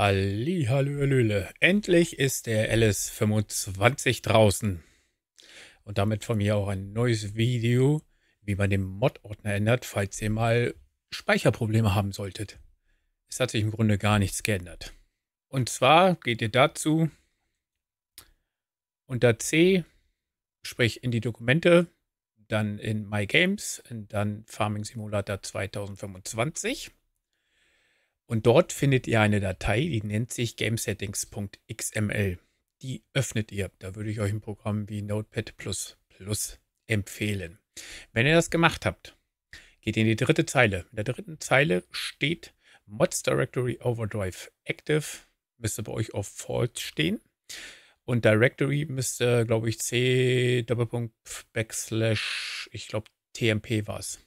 Hallihallöle. Endlich ist der LS25 draußen. Und damit von mir auch ein neues Video, wie man den Mod-Ordner ändert, falls ihr mal Speicherprobleme haben solltet. Es hat sich im Grunde gar nichts geändert. Und zwar geht ihr dazu unter C, sprich in die Dokumente, dann in My Games und dann Farming Simulator 2025. Und dort findet ihr eine Datei, die nennt sich gamesettings.xml. Die öffnet ihr. Da würde ich euch ein Programm wie Notepad empfehlen. Wenn ihr das gemacht habt, geht in die dritte Zeile. In der dritten Zeile steht Mods Directory Overdrive Active. Müsste bei euch auf False stehen. Und Directory müsste, glaube ich, C Doppelpunkt Backslash, ich glaube, TMP war es.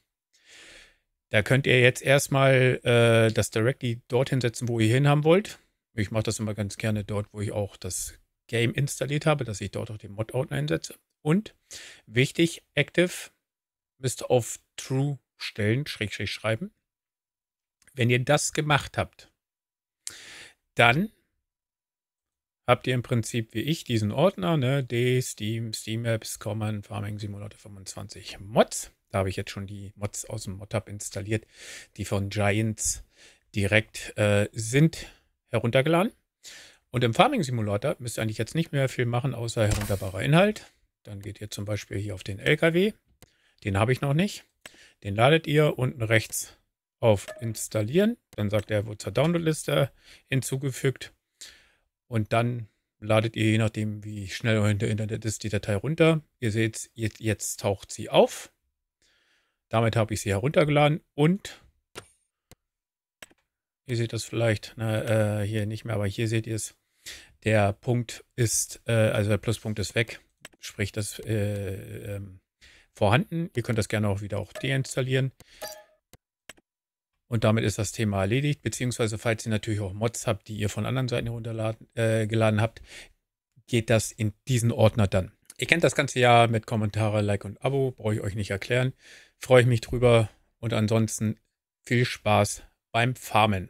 Da könnt ihr jetzt erstmal äh, das Directly dorthin setzen, wo ihr hin haben wollt. Ich mache das immer ganz gerne dort, wo ich auch das Game installiert habe, dass ich dort auch den Mod-Ordner einsetze. Und wichtig, Active müsst ihr auf True stellen, Schrägstrich schräg schreiben. Wenn ihr das gemacht habt, dann habt ihr im Prinzip wie ich diesen Ordner, ne, D, Steam, Steam Apps, Common, Farming Simulator 25 Mods. Da habe ich jetzt schon die Mods aus dem Modhub installiert, die von Giants direkt äh, sind heruntergeladen. Und im Farming Simulator müsst ihr eigentlich jetzt nicht mehr viel machen, außer herunterbarer Inhalt. Dann geht ihr zum Beispiel hier auf den LKW. Den habe ich noch nicht. Den ladet ihr unten rechts auf Installieren. Dann sagt er, wird zur Downloadliste hinzugefügt. Und dann ladet ihr, je nachdem, wie schnell euer Internet ist, die Datei runter. Ihr seht, jetzt taucht sie auf. Damit habe ich sie heruntergeladen und ihr seht das vielleicht, na, ne, äh, hier nicht mehr, aber hier seht ihr es. Der Punkt ist, äh, also der Pluspunkt ist weg, sprich das äh, ähm, vorhanden. Ihr könnt das gerne auch wieder auch deinstallieren. Und damit ist das Thema erledigt, beziehungsweise falls ihr natürlich auch Mods habt, die ihr von anderen Seiten heruntergeladen äh, habt, geht das in diesen Ordner dann. Ihr kennt das ganze Jahr mit Kommentare, Like und Abo, brauche ich euch nicht erklären. Freue ich mich drüber und ansonsten viel Spaß beim Farmen.